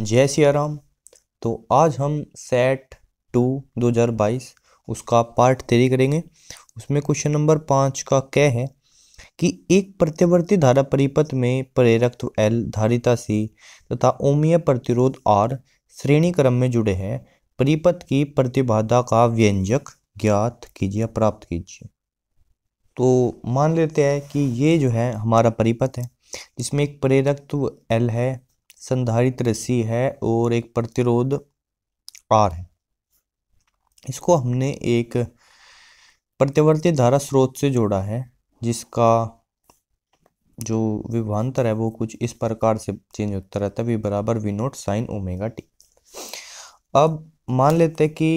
जय सियाराम तो आज हम सेट टू 2022 उसका पार्ट तेरी करेंगे उसमें क्वेश्चन नंबर पाँच का क्या है कि एक प्रत्यवर्ती धारा परिपथ में प्रेरक एल धारिता सी तथा ओमीय प्रतिरोध आर श्रेणी क्रम में जुड़े हैं परिपथ की प्रतिबाधा का व्यंजक ज्ञात कीजिए प्राप्त कीजिए तो मान लेते हैं कि ये जो है हमारा परिपथ है जिसमें एक प्रेरक एल है संधारित रस्सी है और एक प्रतिरोध आर है इसको हमने एक प्रतिवर्ती धारा स्रोत से जोड़ा है जिसका जो विभांतर है वो कुछ इस प्रकार से चेंज होता रहता है वी बराबर V naught sine omega t अब मान लेते हैं कि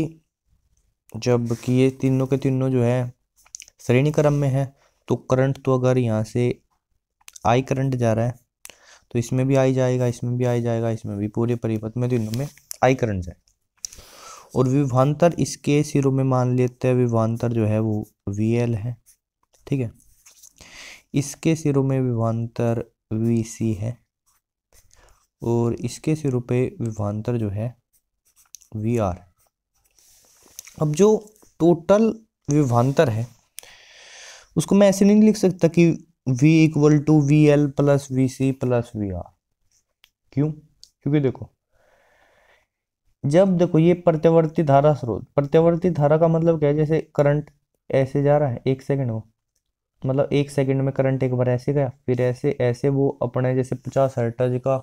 जब कि ये तीनों के तीनों जो है श्रेणी क्रम में है तो करंट तो अगर यहाँ से आई करंट जा रहा है तो इसमें भी आई जाएगा इसमें भी आई जाएगा इसमें भी पूरे परिपथ में तीनों में आई करंट है और विभांतर इसके सिरों में मान लेते हैं विभांतर जो है वो वी एल है ठीक है इसके सिरों में विभांतर वी सी है और इसके सिरों पे विभांतर जो है वी आर अब जो टोटल विभांतर है उसको मैं ऐसे नहीं लिख सकता कि v equal to V L plus V C plus V R क्यों क्योंकि देखो जब देखो ये प्रत्यावर्ती धारा स्रोत प्रत्यावर्ती धारा का मतलब क्या है जैसे करंट ऐसे जा रहा है एक सेकंड वो मतलब एक सेकंड में करंट एक बार ऐसे गया फिर ऐसे ऐसे वो अपने जैसे पचास हर्टज का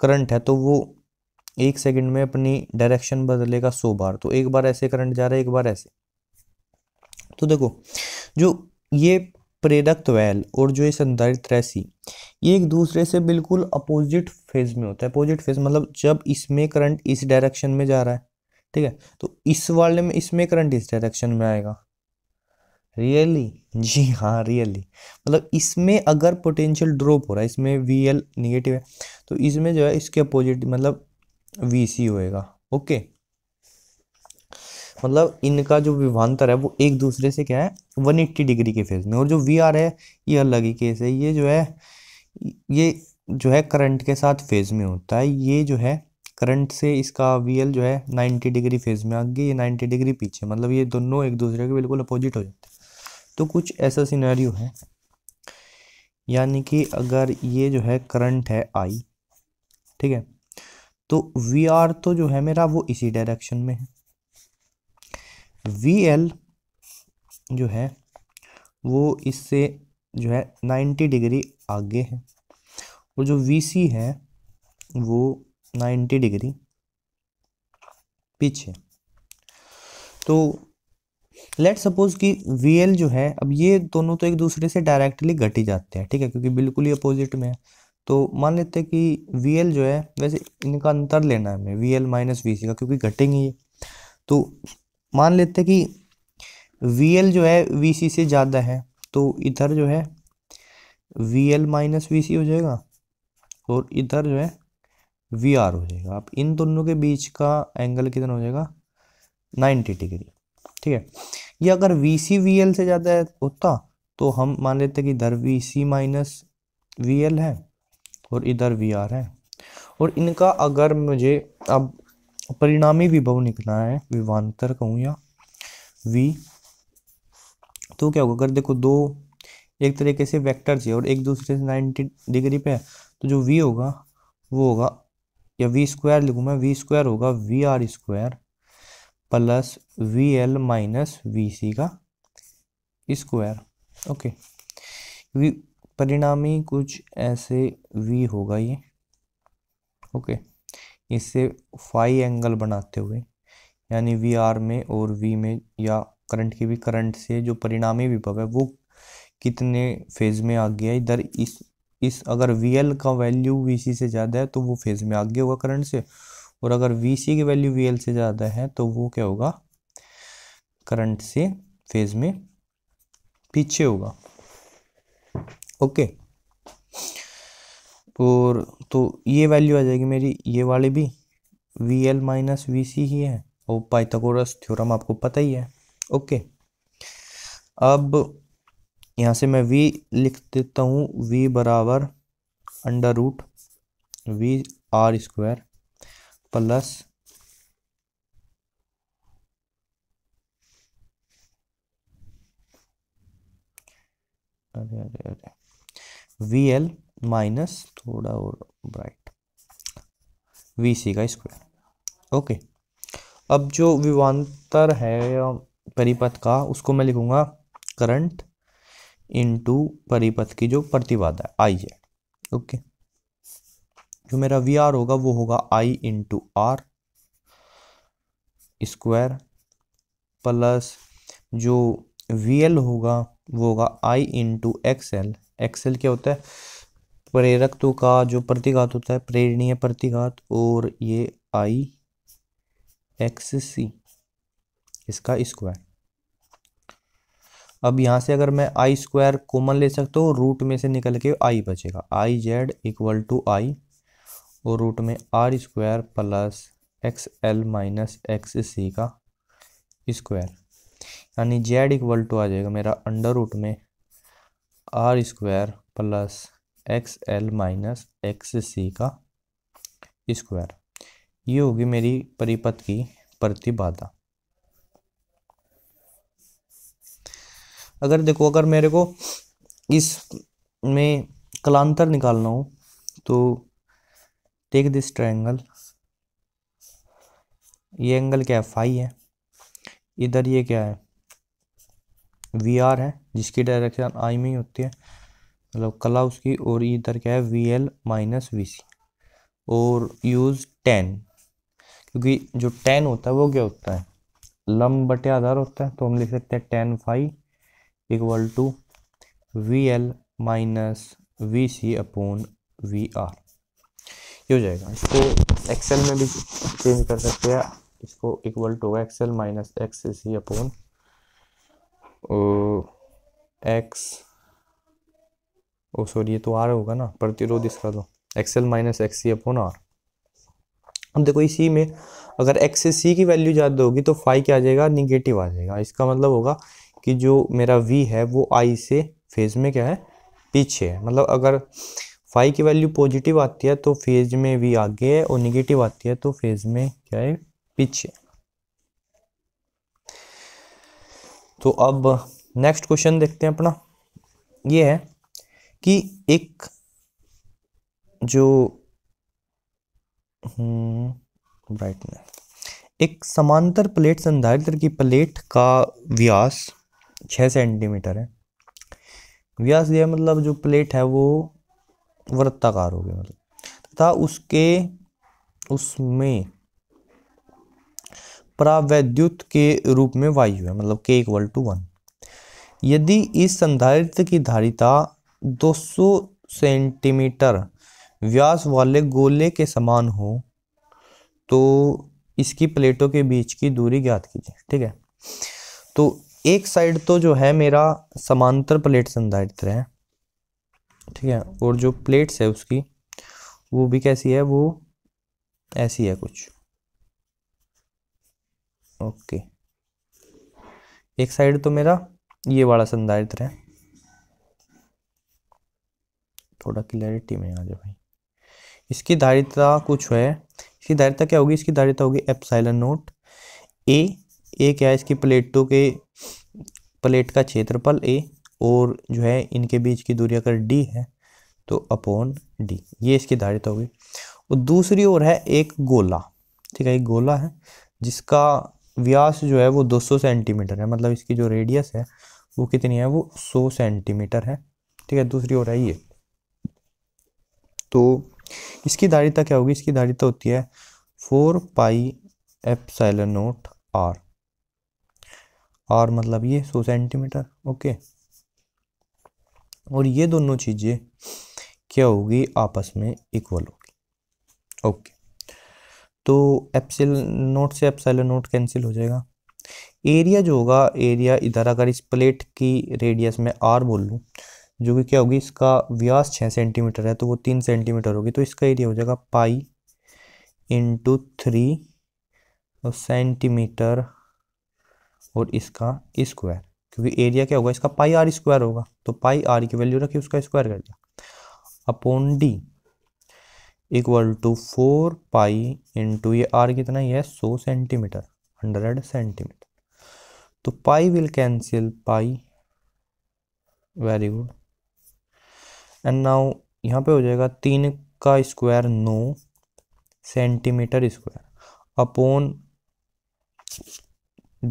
करंट है तो वो एक सेकंड में अपनी डायरेक्शन बदलेगा सो बार तो एक बार ऐसे करंट जा रहा है एक बार ऐसे तो देखो जो ये प्रेरक वेल और जो है संधारित रैसी ये एक दूसरे से बिल्कुल अपोजिट फेज में होता है अपोजिट फेज मतलब जब इसमें करंट इस डायरेक्शन में जा रहा है ठीक है तो इस वाले में इसमें करंट इस डायरेक्शन में आएगा रियली जी हाँ रियली मतलब इसमें अगर पोटेंशियल ड्रॉप हो रहा है इसमें वी एल निगेटिव है तो इसमें जो है इसके अपोजिट मतलब वी सी होएगा ओके मतलब इनका जो विभांतर है वो एक दूसरे से क्या है 180 डिग्री के फेज में और जो वी आर है ये अलग ही केस है ये जो है ये जो है करंट के साथ फेज में होता है ये जो है करंट से इसका वी एल जो है 90 डिग्री फेज में आगे ये 90 डिग्री पीछे मतलब ये दोनों एक दूसरे के बिल्कुल अपोजिट हो जाते हैं तो कुछ ऐसा सीनारी है यानी कि अगर ये जो है करंट है आई ठीक है तो वी आर तो जो है मेरा वो इसी डायरेक्शन में है वी एल जो है वो इससे जो है नाइन्टी डिग्री आगे है और जो वी सी है वो नाइन्टी डिग्री पीछे तो लेट सपोज कि वी एल जो है अब ये दोनों तो एक दूसरे से डायरेक्टली घट ही जाते हैं ठीक है क्योंकि बिल्कुल ही अपोजिट में है तो मान लेते हैं कि वी एल जो है वैसे इनका अंतर लेना है हमें V L minus V C का क्योंकि घटेंगे ये तो मान लेते कि वी एल जो है वी सी से ज़्यादा है तो इधर जो है V L minus V C हो जाएगा और इधर जो है वी आर हो जाएगा आप इन दोनों के बीच का एंगल कितना हो जाएगा नाइन्टी डिग्री ठीक है ये अगर वी सी वी एल से ज़्यादा होता तो हम मान लेते कि इधर V C minus V L है और इधर वी आर है और इनका अगर मुझे अब परिणामी विभव निकलना है विभांतर कहूँ या वी तो क्या होगा अगर देखो दो एक तरीके से वेक्टर है और एक दूसरे से नाइन्टी डिग्री पे है तो जो वी होगा वो होगा या वी स्क्वायर लिखूँ मैं वी स्क्वायर होगा V R square plus V L minus V C का स्क्वायर ओके वी परिणामी कुछ ऐसे वी होगा ये ओके इससे फाई एंगल बनाते हुए यानी वी आर में और वी में या करंट की भी करंट से जो परिणामी विभव है वो कितने फेज़ में आ गया इधर इस इस अगर वी एल का वैल्यू वी सी से ज़्यादा है तो वो फेज़ में आ गया होगा करंट से और अगर वी सी की वैल्यू वी एल से ज़्यादा है तो वो क्या होगा करंट से फेज़ में पीछे होगा ओके okay. और तो ये वैल्यू आ जाएगी मेरी ये वाली भी V L minus V C ही है और पाइथागोरस थ्योरम आपको पता ही है ओके अब यहाँ से मैं v लिख देता हूँ v बराबर under root V R square plus अरे अरे अरे वी एल माइनस थोड़ा और ब्राइट वी सी का स्क्वायर ओके अब जो विवांतर है परिपथ का उसको मैं लिखूंगा करंट इनटू परिपथ की जो प्रतिबाधा है आई है ओके जो मेरा वी आर होगा वो होगा I into R square plus जो वी एल होगा वो होगा I into X L X L क्या होता है प्रेरकत्व का जो प्रतिघात होता है प्रेरणीय प्रतिघात और ये आई एक्स सी इसका स्क्वायर अब यहाँ से अगर मैं आई स्क्वायर कॉमन ले सकता हूँ रूट में से निकल के आई बचेगा I Z equal to I और रूट में R square plus X L minus X C का स्क्वायर यानी जेड इक्वल टू आ जाएगा मेरा अंडर रूट में R square plus X L minus X C का स्क्वायर ये होगी मेरी परिपथ की प्रतिबाधा अगर देखो अगर मेरे को इस में कलांतर निकालना हो तो टेक दिस ट्रायंगल ये एंगल क्या है फाई है इधर ये क्या है वी आर है जिसकी डायरेक्शन आई में ही होती है मतलब कला उसकी और इधर क्या है V L minus V C और यूज़ टेन क्योंकि जो टेन होता है वो क्या होता है लम बटे आधार होता है तो हम लिख सकते हैं tan phi equal to V L minus V C upon V R ये हो जाएगा इसको एक्सेल में भी चेंज कर सकते हैं इसको equal to X L minus X C upon X oh sorry ये तो आर होगा ना प्रतिरोध इसका तो X L minus X C upon R अब देखो इसी में अगर एक्स से सी की वैल्यू ज़्यादा होगी तो फाई क्या आ जाएगा निगेटिव आ जाएगा इसका मतलब होगा कि जो मेरा वी है वो आई से फेज में क्या है पीछे है मतलब अगर फाई की वैल्यू पॉजिटिव आती है तो फेज में वी आगे है और निगेटिव आती है तो फेज में क्या है पीछे तो अब नेक्स्ट क्वेश्चन देखते हैं अपना ये है कि एक जो ब्राइटनेस हम्म, एक समांतर प्लेट संधारित्र की प्लेट का व्यास छः सेंटीमीटर है व्यास यह मतलब जो प्लेट है वो वृत्ताकार होगी मतलब तथा उसके उसमें प्रावैद्युत के रूप में वायु है मतलब के इक्वल टू वन यदि इस संधारित्र की धारिता 200 सेंटीमीटर व्यास वाले गोले के समान हो तो इसकी प्लेटों के बीच की दूरी ज्ञात कीजिए ठीक है तो एक साइड तो जो है मेरा समांतर प्लेट संधारित्र है ठीक है और जो प्लेट्स है उसकी वो भी कैसी है वो ऐसी है कुछ ओके एक साइड तो मेरा ये वाला संधारित्र है थोड़ा क्लैरिटी में आ जाए भाई इसकी धारिता कुछ है इसकी धारिता क्या होगी इसकी धारिता होगी एप्साइलन नोट ए ए क्या है इसकी प्लेटों के प्लेट का क्षेत्रफल ए और जो है इनके बीच की दूरी अगर डी है तो अपॉन डी ये इसकी धारिता होगी और दूसरी ओर है एक गोला ठीक है एक गोला है जिसका व्यास जो है वो 200 सेंटीमीटर है मतलब इसकी जो रेडियस है वो कितनी है वो 100 सेंटीमीटर है ठीक है दूसरी ओर है ये तो इसकी धारिता क्या होगी इसकी धारिता होती है four pi epsilon naught R R मतलब ये सौ सेंटीमीटर ओके और ये दोनों चीज़ें क्या होगी आपस में इक्वल होगी ओके तो एप्सिल नोट से एप्सिल नोट कैंसिल हो जाएगा एरिया जो होगा एरिया इधर अगर इस प्लेट की रेडियस में आर बोल लूँ जो कि क्या होगी इसका व्यास छः सेंटीमीटर है तो वो तीन सेंटीमीटर होगी तो इसका एरिया हो जाएगा पाई इंटू थ्री और सेंटीमीटर और इसका स्क्वायर क्योंकि एरिया क्या होगा इसका पाई आर स्क्वायर होगा तो पाई आर की वैल्यू रखिए उसका स्क्वायर कर दिया upon D equal to four pi into ये आर कितना है सौ सेंटीमीटर हंड्रेड सेंटीमीटर तो pi will cancel pi very good and now यहाँ पे हो जाएगा तीन का स्क्वायर नौ सेंटीमीटर स्क्वायर अपोन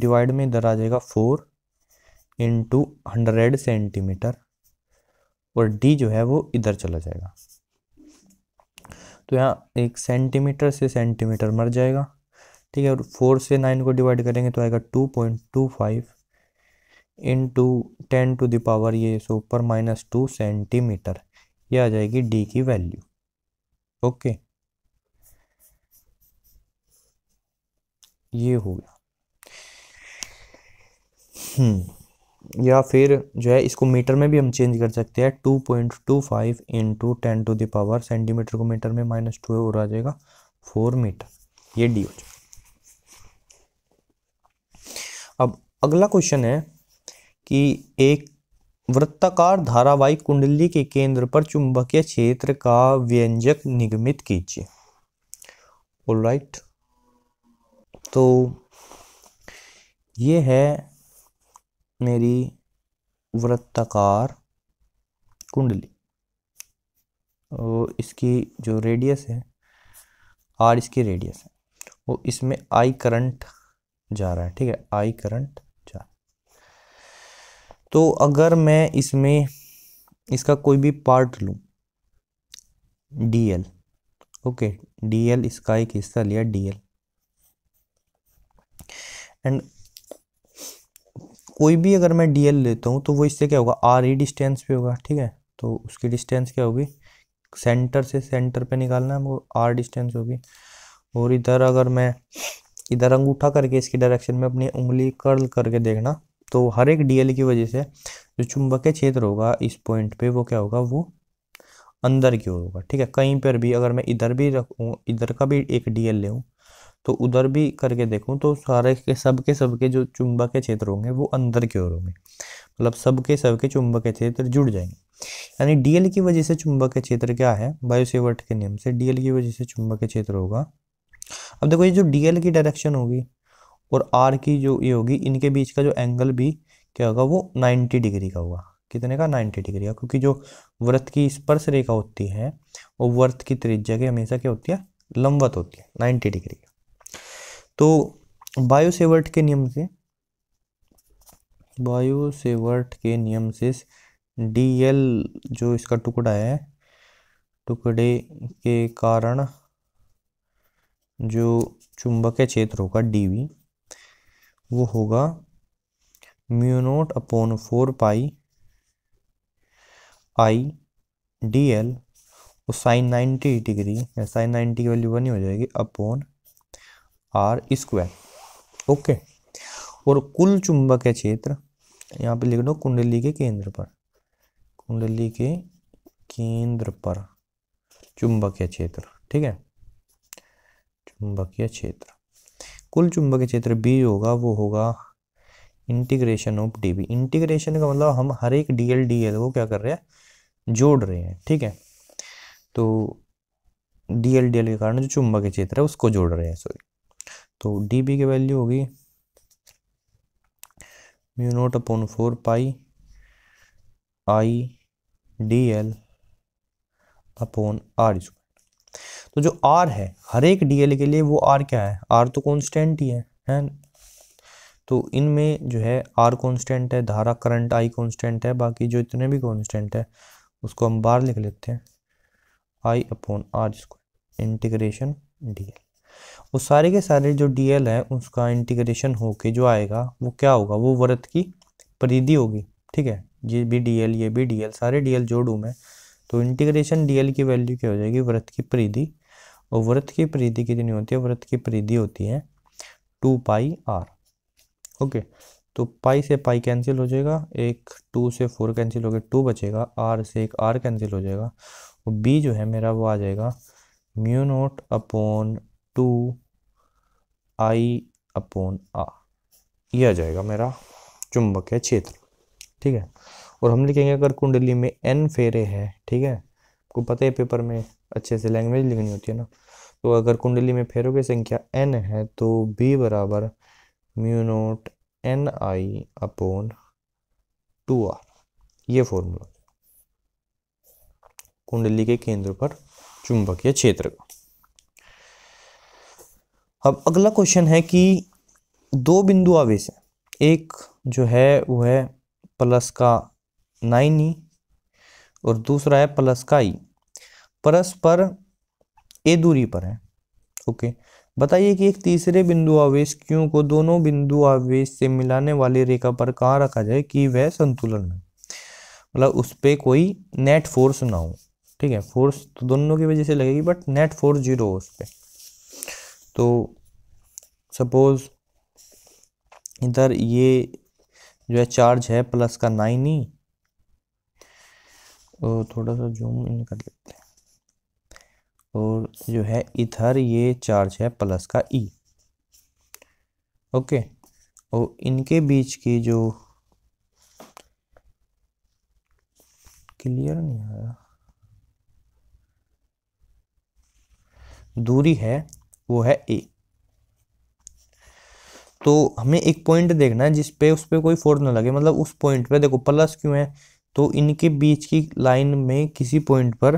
डिवाइड में इधर आ जाएगा फोर इंटू हंड्रेड सेंटीमीटर और डी जो है वो इधर चला जाएगा तो यहाँ एक सेंटीमीटर से सेंटीमीटर मर जाएगा ठीक है और फोर से नाइन को डिवाइड करेंगे तो आएगा two point two five into ten to the power ये सो ऊपर माइनस टू सेंटीमीटर ये आ जाएगी डी की वैल्यू ओके ये हो गया हम्म या फिर जो है इसको मीटर में भी हम चेंज कर सकते हैं two point two five into ten to the power centimetre को मीटर में माइनस टू और आ जाएगा फोर मीटर ये डी हो जाएगा अब अगला क्वेश्चन है कि एक वृत्ताकार धारावाहिक कुंडली के केंद्र पर चुंबकीय क्षेत्र का व्यंजक निगमित कीजिए राइट तो ये है मेरी वृत्ताकार कुंडली और इसकी जो रेडियस है आर इसकी रेडियस है वो इसमें आई करंट जा रहा है ठीक है आई करंट तो अगर मैं इसमें इसका कोई भी पार्ट लूँ D L okay D L इसका एक हिस्सा लिया डी एल एंड कोई भी अगर मैं डी एल लेता हूँ तो वो इससे क्या होगा आर ई डिस्टेंस पे होगा ठीक है तो उसकी डिस्टेंस क्या होगी सेंटर से सेंटर पे निकालना है वो आर डिस्टेंस होगी और इधर अगर मैं इधर अंगूठा करके इसकी डायरेक्शन में अपनी उंगली कर्ल करके देखना तो हर एक डीएल e की वजह से जो चुंबकीय क्षेत्र होगा इस पॉइंट पे वो क्या होगा वो अंदर की ओर होगा ठीक है कहीं पर भी अगर मैं इधर भी रखूँ इधर का भी एक डीएल e ले तो उधर भी करके देखूँ तो सारे के सब के सब के जो चुंबकीय क्षेत्र होंगे वो अंदर की ओर होंगे मतलब सब के सब के चुंबकीय क्षेत्र जुड़ जाएंगे यानी डीएल e की वजह से चुंबकीय क्षेत्र क्या है बायोसेवर्ट के नियम से डीएल की वजह से चुंबकीय क्षेत्र होगा अब देखो ये जो डीएल की डायरेक्शन होगी और आर की जो ये होगी इनके बीच का जो एंगल भी क्या होगा वो नाइन्टी डिग्री का होगा कितने का नाइन्टी डिग्री का क्योंकि जो व्रत की स्पर्श रेखा होती है वो व्रत की त्रिज्या के हमेशा क्या होती है लंबवत होती है नाइन्टी डिग्री का तो बायोसेवर्ट के नियम से बायोसेवर्ट के नियम से डी एल जो इसका टुकड़ा है टुकड़े के कारण जो चुंबकीय क्षेत्र होगा डी वी वो होगा mu naught upon four pi I D L और साइन नाइन्टी डिग्री या साइन नाइन्टी की वैल्यू वन ही हो जाएगी अपॉन आर स्क्वायर ओके और कुल चुंबकीय क्षेत्र यहाँ पे लिख दो कुंडली के केंद्र पर कुंडली के केंद्र पर चुंबकीय क्षेत्र ठीक है चुंबकीय क्षेत्र कुल चुंबकीय क्षेत्र बी होगा वो होगा integration of D B integration का मतलब हम हर एक डी एल डी एल को क्या कर रहे हैं जोड़ रहे हैं ठीक है तो डी एल डी एल के कारण जो चुंबकीय क्षेत्र है उसको जोड़ रहे हैं सॉरी तो डी बी की वैल्यू होगी mu naught upon four pi I D L upon R square तो जो आर है हर एक डीएल के लिए वो आर क्या है आर तो कॉन्स्टेंट ही है है तो इनमें जो है आर कॉन्स्टेंट है धारा करंट आई कॉन्स्टेंट है बाकी जो इतने भी कॉन्स्टेंट है उसको हम बाहर लिख लेते हैं आई अपॉन आर जिसको इंटीग्रेशन डी एल सारे के सारे जो डी एल है उसका इंटीग्रेशन होके जो आएगा वो क्या होगा वो व्रत की परिधि होगी ठीक है ये भी डी एल ये भी डी एल सारे डी एल जोड़ू मैं तो इंटीग्रेशन डी एल की वैल्यू क्या हो जाएगी व्रत की परिधि और व्रत की परिधि कितनी होती है व्रत की परिधि होती है टू पाई आर ओके तो पाई से पाई कैंसिल हो जाएगा एक टू से फोर कैंसिल हो गया टू बचेगा आर से एक आर कैंसिल हो जाएगा और बी जो है मेरा वो आ जाएगा mu naught upon two I upon आ ये आ जाएगा मेरा चुंबक है क्षेत्र ठीक है और हम लिखेंगे अगर कुंडली में एन फेरे हैं ठीक है आपको पता है पेपर में अच्छे से लैंग्वेज लिखनी होती है ना तो अगर कुंडली में फेरों की संख्या एन है तो बी बराबर mu naught N I upon two R ये फॉर्मूला कुंडली के केंद्र पर चुंबकीय क्षेत्र का अब अगला क्वेश्चन है कि दो बिंदु आवेश है एक जो है वो है प्लस का नाइन ई e और दूसरा है प्लस का ई परस्पर ए दूरी पर है ओके बताइए कि एक तीसरे बिंदु आवेश क्यों को दोनों बिंदु आवेश से मिलाने वाली रेखा पर कहाँ रखा जाए कि वह संतुलन में मतलब उस पर कोई नेट फोर्स ना हो ठीक है फोर्स तो दोनों की वजह से लगेगी बट नेट फोर्स जीरो हो उस पर तो सपोज इधर ये जो है चार्ज है प्लस का नाइन ही e, तो थोड़ा सा जूम इन कर लेते हैं और जो है इधर ये चार्ज है प्लस का ई ओके और इनके बीच की जो क्लियर नहीं आया दूरी है वो है ए तो हमें एक पॉइंट देखना है जिस पे उस पर कोई फोर्स ना लगे मतलब उस पॉइंट पे देखो प्लस क्यों है तो इनके बीच की लाइन में किसी पॉइंट पर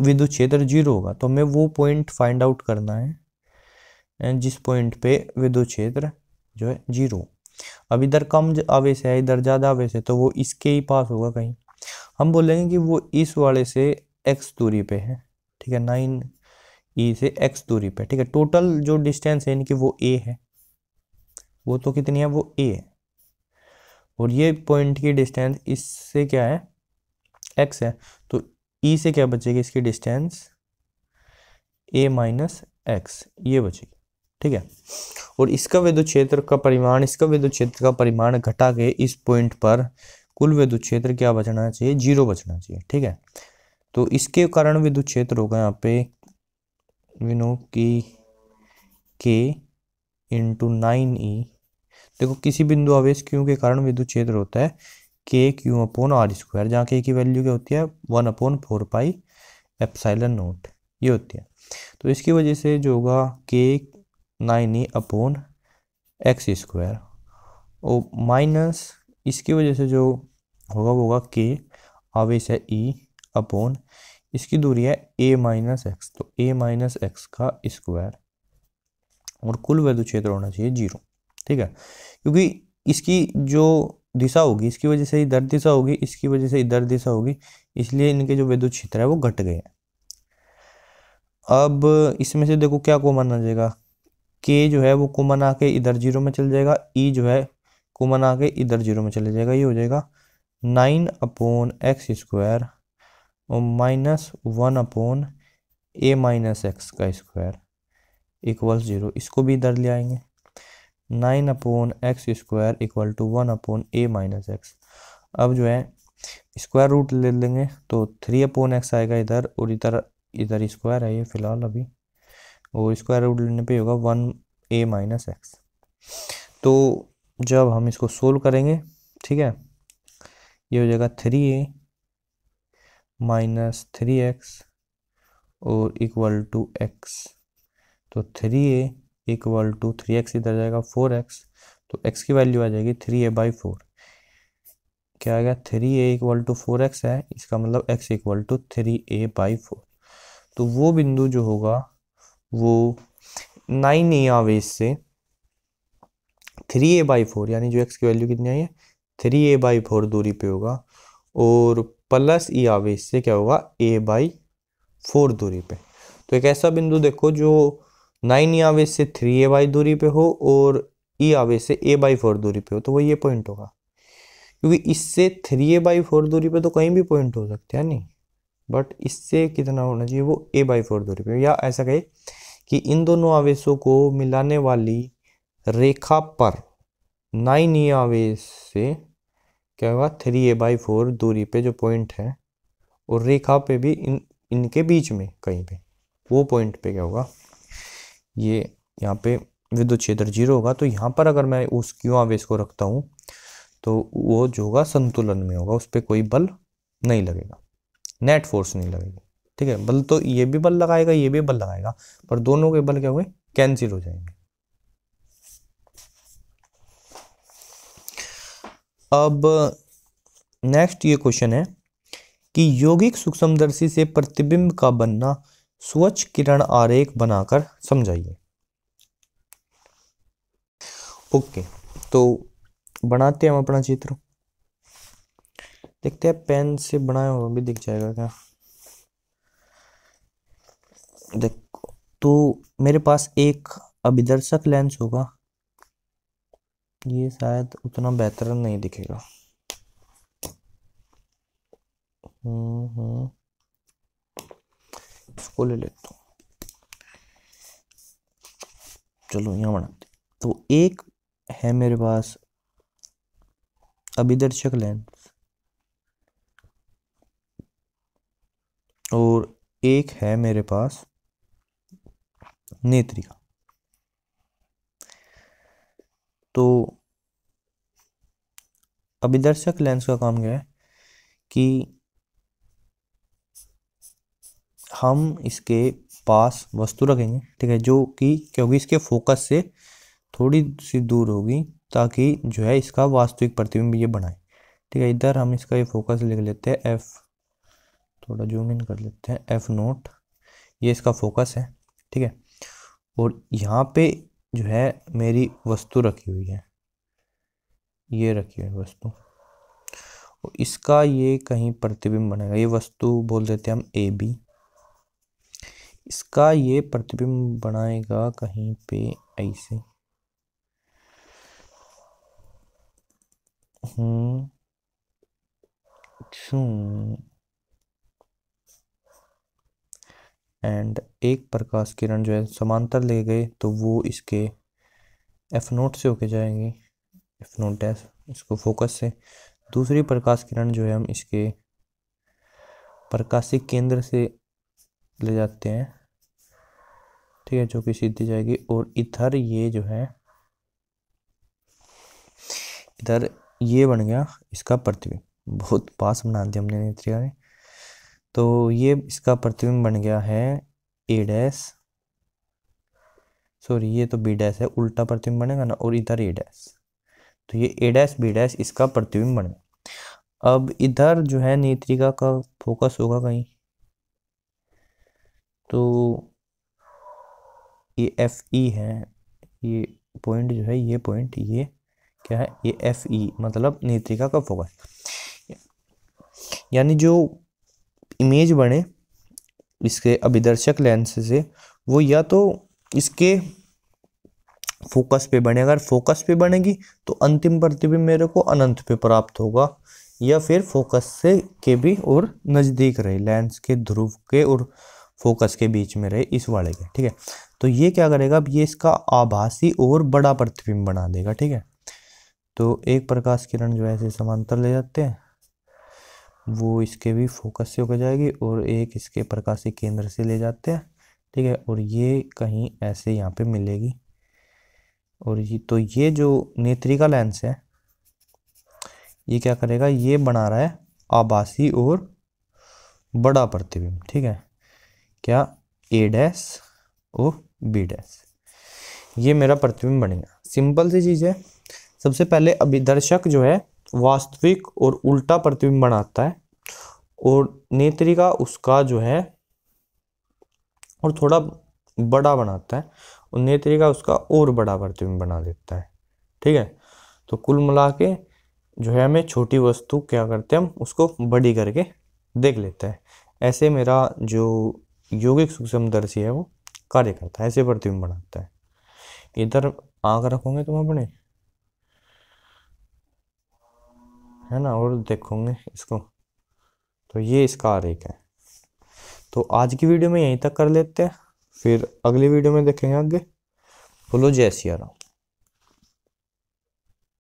विद्युत क्षेत्र जीरो होगा तो हमें वो पॉइंट फाइंड आउट करना है जिस पॉइंट पे विद्युत क्षेत्र जो है जीरो अब इधर कम आवेश है इधर ज़्यादा आवेश है तो वो इसके ही पास होगा कहीं हम बोलेंगे कि वो इस वाले से एक्स दूरी पे है ठीक है नाइन ई e से एक्स दूरी पे ठीक है टोटल जो डिस्टेंस है इनकी वो ए है वो तो कितनी है वो ए है और ये पॉइंट की डिस्टेंस इससे क्या है एक्स है तो ई e से क्या बचेगी इसकी डिस्टेंस ए माइनस एक्स ये बचेगी ठीक है और इसका विद्युत क्षेत्र का परिमाण इसका विद्युत क्षेत्र का परिमाण घटा के इस पॉइंट पर कुल विद्युत क्षेत्र क्या बचना चाहिए जीरो बचना चाहिए ठीक है तो इसके कारण विद्युत क्षेत्र होगा यहाँ पे विनो की के इंटू नाइन ई देखो किसी बिंदु आवेश क्यों के कारण विद्युत क्षेत्र होता है के क्यू अपोन आर स्क्वायर जहाँ के की वैल्यू क्या होती है one upon four pi epsilon naught ये होती है तो इसकी वजह से जो होगा के nine E upon X square और माइनस इसकी वजह से जो होगा वो होगा के आवेश है ई e अपोन इसकी दूरी है ए माइनस एक्स तो ए माइनस एक्स का स्क्वायर और कुल वैधु क्षेत्र होना चाहिए जीरो ठीक है क्योंकि इसकी जो दिशा होगी इसकी वजह से इधर दिशा होगी इसकी वजह से इधर दिशा होगी इसलिए इनके जो विद्युत क्षेत्र है वो घट गए अब इसमें से देखो क्या कॉमन आ जाएगा के जो है वो कॉमन आके इधर जीरो में चल जाएगा ई e जो है कॉमन आके इधर जीरो में चले जाएगा ये हो जाएगा नाइन अपोन एक्स स्क्वायर और minus one upon A minus X का स्क्वायर इक्वल जीरो इसको भी इधर ले आएंगे nine upon X square equal to one upon A minus X अब जो है स्क्वायर रूट ले लेंगे तो थ्री अपोन एक्स आएगा इधर और इधर इधर स्क्वायर है ये फिलहाल अभी और स्क्वायर रूट लेने पे होगा वन ए माइनस एक्स तो जब हम इसको सोल्व करेंगे ठीक है ये हो जाएगा three A minus three X और इक्वल टू एक्स तो three A equal to three X इधर जाएगा फोर एक्स तो एक्स की वैल्यू आ जाएगी थ्री ए बाई फोर क्या आ गया three A equal to four X है इसका मतलब X equal to three A by four तो वो बिंदु जो होगा वो नाइन ए आवेश से थ्री ए बाई फोर यानी जो एक्स की वैल्यू कितनी आई है थ्री ए बाई फोर दूरी पे होगा और प्लस ई आवेश से क्या होगा ए बाई फोर दूरी पे तो एक ऐसा बिंदु देखो जो नाइन ई आवेश से थ्री ए बाई दूरी पे हो और ई e आवेश से ए बाई फोर दूरी पे हो तो वो ये पॉइंट होगा क्योंकि इससे थ्री ए बाई फोर दूरी पे तो कहीं भी पॉइंट हो सकते हैं नहीं बट इससे कितना होना चाहिए वो ए बाई फोर दूरी पे या ऐसा कहे कि इन दोनों आवेशों को मिलाने वाली रेखा पर नाइन ई आवेश से क्या होगा थ्री ए बाई फोर दूरी पे जो पॉइंट है और रेखा पे भी इन इनके बीच में कहीं पे वो पॉइंट पे क्या होगा ये यहाँ पे विद्युत क्षेत्र जीरो होगा तो यहाँ पर अगर मैं उस क्यू आवेश को रखता हूँ तो वो जो होगा संतुलन में होगा उस पर कोई बल नहीं लगेगा नेट फोर्स नहीं लगेगी ठीक है बल तो ये भी बल लगाएगा ये भी बल लगाएगा पर दोनों के बल क्या हुए कैंसिल हो जाएंगे अब नेक्स्ट ये क्वेश्चन है कि यौगिक सूक्ष्मदर्शी से प्रतिबिंब का बनना स्वच्छ किरण आरेख बनाकर समझाइए ओके तो बनाते हैं हम अपना चित्र देखते हैं पेन से बनाया हुआ भी दिख जाएगा क्या देखो तो मेरे पास एक अभिदर्शक लेंस होगा ये शायद उतना बेहतर नहीं दिखेगा हम्म हम्म इसको ले लेता हूँ चलो यहाँ बनाते तो एक है मेरे पास अभिदर्शक लेंस और एक है मेरे पास नेत्रिका तो अभिदर्शक लेंस का काम क्या है कि हम इसके पास वस्तु रखेंगे ठीक है जो कि क्योंकि इसके फोकस से थोड़ी सी दूर होगी ताकि जो है इसका वास्तविक प्रतिबिंब ये बनाए ठीक है इधर हम इसका ये फोकस लिख लेते हैं एफ़ थोड़ा जूम इन कर लेते हैं एफ़ नोट ये इसका फोकस है ठीक है और यहाँ पे जो है मेरी वस्तु रखी हुई है ये रखी हुई वस्तु और इसका ये कहीं प्रतिबिंब बनेगा ये वस्तु बोल देते हैं हम ए बी इसका ये प्रतिबिंब बनाएगा कहीं पे ऐसे हूँ हम्म, एंड एक प्रकाश किरण जो है समांतर ले गए तो वो इसके एफ नोट से होके जाएंगे एफ नोट डैश इसको फोकस से दूसरी प्रकाश किरण जो है हम इसके प्रकाशिक केंद्र से ले जाते हैं ठीक है जो कि सीधी जाएगी और इधर ये जो है इधर ये बन गया इसका प्रतिबिंब बहुत पास बना दिया हमने नेत्रिया ने तो ये इसका प्रतिबिंब बन गया है ए डैस सॉरी ये तो बी डैस है उल्टा प्रतिबिंब बनेगा ना और इधर ए डैस तो ये ए डैस बी डैस इसका प्रतिबिंब बन गया अब इधर जो है नेत्रिका का फोकस होगा कहीं तो E ये एफ ई है ये पॉइंट जो है ये पॉइंट ये क्या है ये एफ ई मतलब नेत्रिका का फोकस यानी जो इमेज बने इसके अभिदर्शक लेंस से वो या तो इसके फोकस पे बने अगर फोकस पे बनेगी तो अंतिम प्रतिबिंब मेरे को अनंत पे प्राप्त होगा या फिर फोकस से के भी और नज़दीक रहे लेंस के ध्रुव के और फोकस के बीच में रहे इस वाले के ठीक है तो ये क्या करेगा अब ये इसका आभासी और बड़ा प्रतिबिंब बना देगा ठीक है तो एक प्रकाश किरण जो है ऐसे समांतर ले जाते हैं वो इसके भी फोकस से होकर जाएगी और एक इसके प्रकाशी केंद्र से ले जाते हैं ठीक है और ये कहीं ऐसे यहाँ पे मिलेगी और ये तो ये जो नेत्रिका लेंस है ये क्या करेगा ये बना रहा है आभासी और बड़ा प्रतिबिंब ठीक है क्या A dash O B dash ये मेरा प्रतिबिंब बनेगा सिंपल सी चीज़ है सबसे पहले अभिदर्शक जो है वास्तविक और उल्टा प्रतिबिंब बनाता है और नेत्रिका उसका जो है और थोड़ा बड़ा बनाता है और नेत्रिका उसका और बड़ा प्रतिबिंब बना देता है ठीक है तो कुल मिला के जो है हमें छोटी वस्तु क्या करते हैं हम उसको बड़ी करके देख लेते हैं ऐसे मेरा जो योगिक सूक्ष्मदर्शी है वो कार्य करता है ऐसे प्रतिबिंब बनाता है इधर आग रखोगे तुम अपने है ना और देखोगे इसको तो ये इसका आरेख है तो आज की वीडियो में यहीं तक कर लेते हैं फिर अगली वीडियो में देखेंगे आगे बोलो जय सिया राम